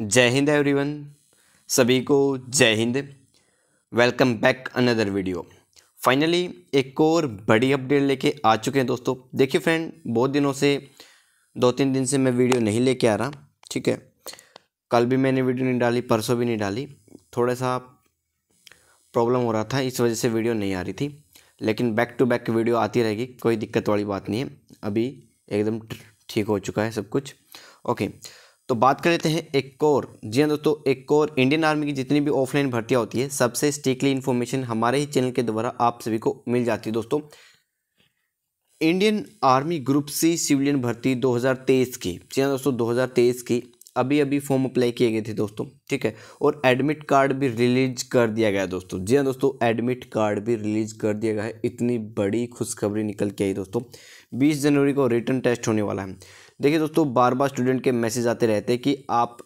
जय हिंद एवरीवन सभी को जय Hind welcome back another video finally एक और बड़ी अपडेट लेके आ चुके हैं दोस्तों देखिए फ्रेंड बहुत दिनों से दो तीन दिन से मैं वीडियो नहीं लेके आ रहा ठीक है कल भी मैंने वीडियो नहीं डाली परसों भी नहीं डाली थोड़ा सा प्रॉब्लम हो रहा था इस वजह से वीडियो नहीं आ रही थी लेकिन बैक टू बैक वीडियो आती रहेगी कोई दिक्कत वाली बात नहीं है अभी एकदम ठीक हो चुका है सब कुछ ओके okay. तो बात कर लेते हैं एक कोर जी हाँ दोस्तों एक कोर इंडियन आर्मी की जितनी भी ऑफलाइन भर्तियाँ होती है सबसे स्ट्रिक्टली इन्फॉर्मेशन हमारे ही चैनल के द्वारा आप सभी को मिल जाती है दोस्तों Indian army group C civilian भर्ती 2023 की जी हाँ दोस्तों 2023 की अभी अभी फॉर्म अप्लाई किए गए थे दोस्तों ठीक है और एडमिट कार्ड भी रिलीज कर दिया गया दोस्तों जी हाँ दोस्तों एडमिट कार्ड भी रिलीज कर दिया गया है इतनी बड़ी खुशखबरी निकल के आई दोस्तों 20 जनवरी को रिटर्न टेस्ट होने वाला है देखिए दोस्तों बार बार स्टूडेंट के मैसेज आते रहते हैं कि आप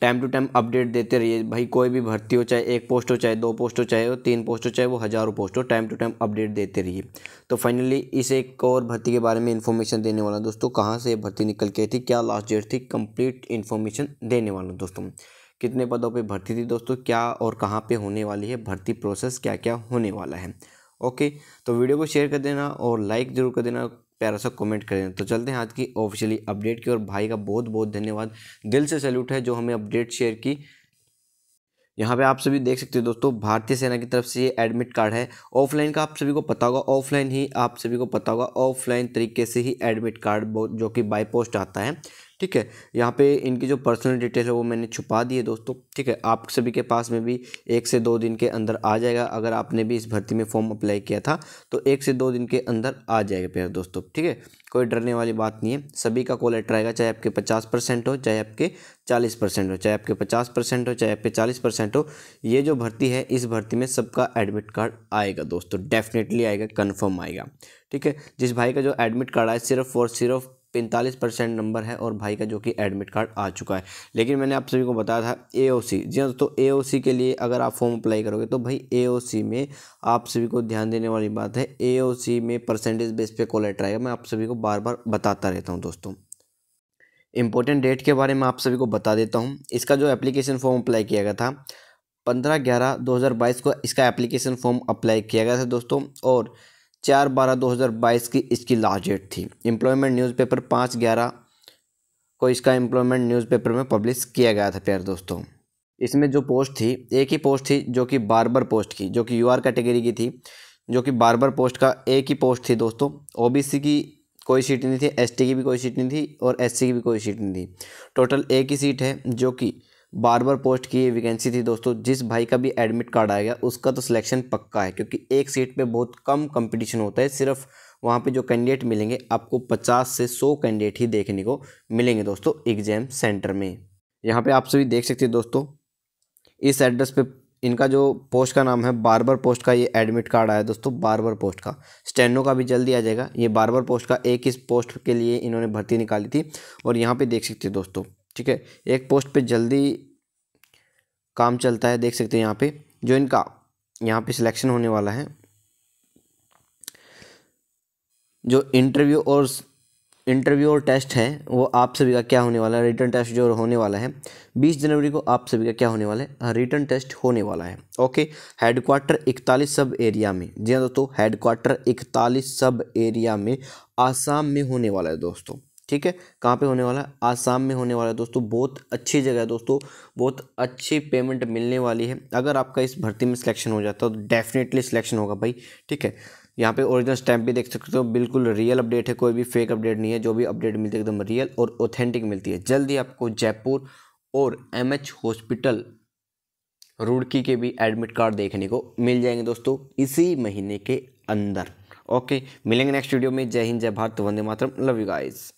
टाइम टू टाइम अपडेट देते रहिए भाई कोई भी भर्ती हो चाहे एक पोस्ट हो चाहे दो पोस्ट हो चाहे वो तीन पोस्ट हो चाहे वो हज़ारों पोस्ट हो टाइम टू टाइम अपडेट देते रहिए तो फाइनली इस एक और भर्ती के बारे में इन्फॉर्मेशन देने वाला दोस्तों कहाँ से भर्ती निकल के थी क्या लास्ट डेट थी कंप्लीट इन्फॉर्मेशन देने वाला दोस्तों कितने पदों पर भर्ती थी दोस्तों क्या और कहाँ पर होने वाली है भर्ती प्रोसेस क्या क्या होने वाला है ओके तो वीडियो को शेयर कर देना और लाइक ज़रूर कर देना प्यारा सा कमेंट करें तो चलते हैं आज की ऑफिशियली अपडेट की और भाई का बहुत बहुत धन्यवाद दिल से सैल्यूट है जो हमें अपडेट शेयर की यहाँ पे आप सभी देख सकते हो दोस्तों भारतीय सेना की तरफ से ये एडमिट कार्ड है ऑफलाइन का आप सभी को पता होगा ऑफलाइन ही आप सभी को पता होगा ऑफलाइन तरीके से ही एडमिट कार्ड जो कि बाई पोस्ट आता है ठीक है यहाँ पे इनकी जो पर्सनल डिटेल है वो मैंने छुपा दी है दोस्तों ठीक है आप सभी के पास में भी एक से दो दिन के अंदर आ जाएगा अगर आपने भी इस भर्ती में फॉर्म अप्लाई किया था तो एक से दो दिन के अंदर आ जाएगा प्यार दोस्तों ठीक है कोई डरने वाली बात नहीं है सभी का कॉल लेटर आएगा चाहे आपके पचास परसेंट हो चाहे आपके चालीस परसेंट हो चाहे आपके पचास परसेंट हो चाहे आपके चालीस परसेंट हो ये जो भर्ती है इस भर्ती में सबका एडमिट कार्ड आएगा दोस्तों डेफिनेटली आएगा कन्फर्म आएगा ठीक है जिस भाई का जो एडमिट कार्ड आए सिर्फ और सिर्फ पैंतालीस परसेंट नंबर है और भाई का जो कि एडमिट कार्ड आ चुका है लेकिन मैंने आप सभी को बताया था ए ओ सी जी हाँ दोस्तों ए ओ सी के लिए अगर आप फॉर्म अप्लाई करोगे तो भाई ए ओ सी में आप सभी को ध्यान देने वाली बात है ए ओ सी में परसेंटेज बेस पे कॉल लेटर आएगा मैं आप सभी को बार बार बताता रहता हूँ दोस्तों इंपॉर्टेंट डेट के बारे में आप सभी को बता देता हूँ इसका जो एप्लीकेशन फॉर्म अप्लाई किया गया था पंद्रह ग्यारह दो हज़ार बाईस को इसका एप्लीकेशन फॉर्म अप्लाई किया गया था दोस्तों और चार बारह दो हज़ार बाईस की इसकी लास्ट डेट थी एम्प्लॉयमेंट न्यूज़पेपर पाँच ग्यारह को इसका एम्प्लॉयमेंट न्यूज़पेपर में पब्लिश किया गया था प्यारे दोस्तों इसमें जो पोस्ट थी एक ही पोस्ट थी जो कि बारबर पोस्ट की जो कि यू कैटेगरी की थी जो कि बारबर पोस्ट का एक ही पोस्ट थी दोस्तों सी की कोई सीट नहीं थी टी की भी कोई सीट नहीं थी और सी की भी कोई सीट नहीं थी टोटल एक ही सीट है जो कि बार बार पोस्ट की ये वैकेंसी थी दोस्तों जिस भाई का भी एडमिट कार्ड आएगा उसका तो सिलेक्शन पक्का है क्योंकि एक सीट पे बहुत कम कंपटीशन होता है सिर्फ वहाँ पे जो कैंडिडेट मिलेंगे आपको 50 से 100 कैंडिडेट ही देखने को मिलेंगे दोस्तों एग्जाम सेंटर में यहाँ पे आप सभी देख सकते हैं दोस्तों इस एड्रेस पे इनका जो पोस्ट का नाम है बार बार पोस्ट का ये एडमिट कार्ड आया दोस्तों बार बार पोस्ट का स्टैंडो का भी जल्दी आ जाएगा ये बार बार पोस्ट का एक इस पोस्ट के लिए इन्होंने भर्ती निकाली थी और यहाँ पर देख सकते दोस्तों ठीक है एक पोस्ट पे जल्दी काम चलता है देख सकते हैं यहाँ पे जो इनका यहाँ पे सिलेक्शन होने वाला है जो इंटरव्यू और इंटरव्यू और टेस्ट है वो आप सभी का क्या होने वाला है रिटर्न टेस्ट जो होने वाला है 20 जनवरी को आप सभी का क्या होने वाला है रिटर्न हाँ, टेस्ट होने वाला है ओके हेडक्वार्टर 41 सब एरिया में जी हाँ दोस्तों हेडक्वार्टर 41 सब एरिया में आसाम में होने वाला है दोस्तों ठीक है कहाँ पे होने वाला है आसाम में होने वाला है दोस्तों बहुत अच्छी जगह है दोस्तों बहुत अच्छी पेमेंट मिलने वाली है अगर आपका इस भर्ती में सिलेक्शन हो जाता है तो डेफिनेटली सिलेक्शन होगा भाई ठीक है यहाँ पे ओरिजिनल स्टैम्प भी देख सकते हो बिल्कुल रियल अपडेट है कोई भी फेक अपडेट नहीं है जो भी अपडेट मिलती है एकदम रियल और ऑथेंटिक मिलती है जल्द ही आपको जयपुर और एम हॉस्पिटल रुड़की के भी एडमिट कार्ड देखने को मिल जाएंगे दोस्तों इसी महीने के अंदर ओके मिलेंगे नेक्स्ट वीडियो में जय हिंद जय भारत वंदे मातरम लव यू गाइज